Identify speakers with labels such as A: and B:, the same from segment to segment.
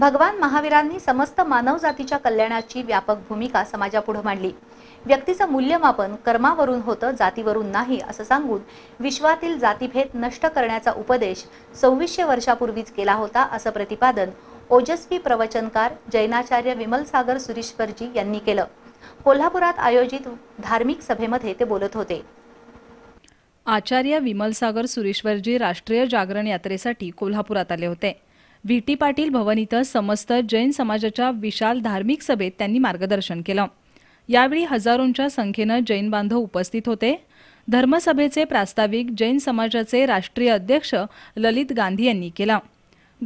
A: भगवान महावीरांनी समस्त मानव जातीच्या कल्याणाची व्यापक भूमिका समाजापुढे मांडली व्यक्तीचं मूल्यमापन कर्मावरून होतं जातीवरून नाही असं सांगून विश्वातील जातीभेद नष्ट करण्याचा उपदेश सव्वीसशे वर्षापूर्वीच केला होता असं प्रतिपादन ओजस्वी प्रवचनकार जैनाचार्य विमलसागर सुरीश्वरजी सुरेश्वरजी यांनी केलं कोल्हापुरात आयोजित धार्मिक सभेमध्ये ते बोलत होते
B: आचार्य विमलसागर सुरेश्वरजी राष्ट्रीय जागरण यात्रेसाठी कोल्हापुरात आले होते व्ही टी पाटील भवन इथं समस्त जैन समाजाच्या विशाल धार्मिक सभेत त्यांनी मार्गदर्शन केलं यावेळी हजारोंच्या संख्येनं जैन बांधव उपस्थित होते धर्मसभेचे प्रास्ताविक जैन समाजाचे राष्ट्रीय अध्यक्ष ललित गांधी यांनी केला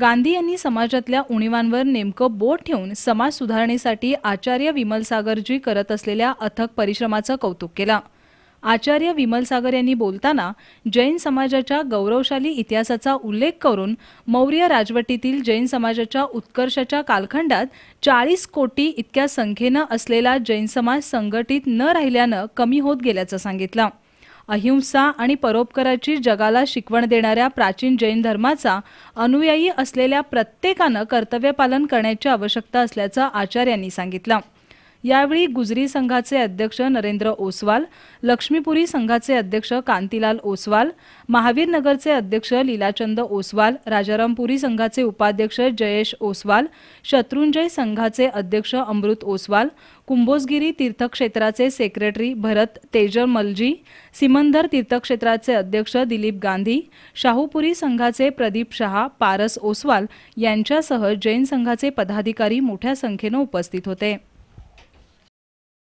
B: गांधी यांनी समाजातल्या उणीवांवर नेमकं बोट ठेवून समाज सुधारणेसाठी आचार्य विमलसागरजी करत असलेल्या अथक परिश्रमाचं कौतुक केलं आचार्य विमलसागर यांनी बोलताना जैन समाजाच्या गौरवशाली इतिहासाचा उल्लेख करून मौर्य राजवटीतील जैन समाजाच्या उत्कर्षाच्या कालखंडात चाळीस कोटी इतक्या संख्येनं असलेला जैन समाज संघटित न राहिल्यानं कमी होत गेल्याचं सांगितलं अहिंसा आणि परोपकाराची जगाला शिकवण देणाऱ्या प्राचीन जैन धर्माचा अनुयायी असलेल्या प्रत्येकानं कर्तव्यपालन करण्याची आवश्यकता असल्याचं आचार्यांनी सांगितलं यावेळी गुजरी संघाचे अध्यक्ष नरेंद्र ओसवाल लक्ष्मीपुरी संघाचे अध्यक्ष कांतीलाल ओसवाल नगरचे अध्यक्ष लीलाचंद ओसवाल राजारामपुरी संघाचे उपाध्यक्ष जयेश ओसवाल शत्रुंजय संघाचे अध्यक्ष अमृत ओसवाल कुंभोजगिरी तीर्थक्षेत्राचे सेक्रेटरी भरत तेजमलजी सिमंदर तीर्थक्षेत्राचे अध्यक्ष दिलीप गांधी शाहूपुरी संघाचे प्रदीप शहा पारस ओसवाल यांच्यासह जैन संघाचे पदाधिकारी मोठ्या संख्येनं उपस्थित होते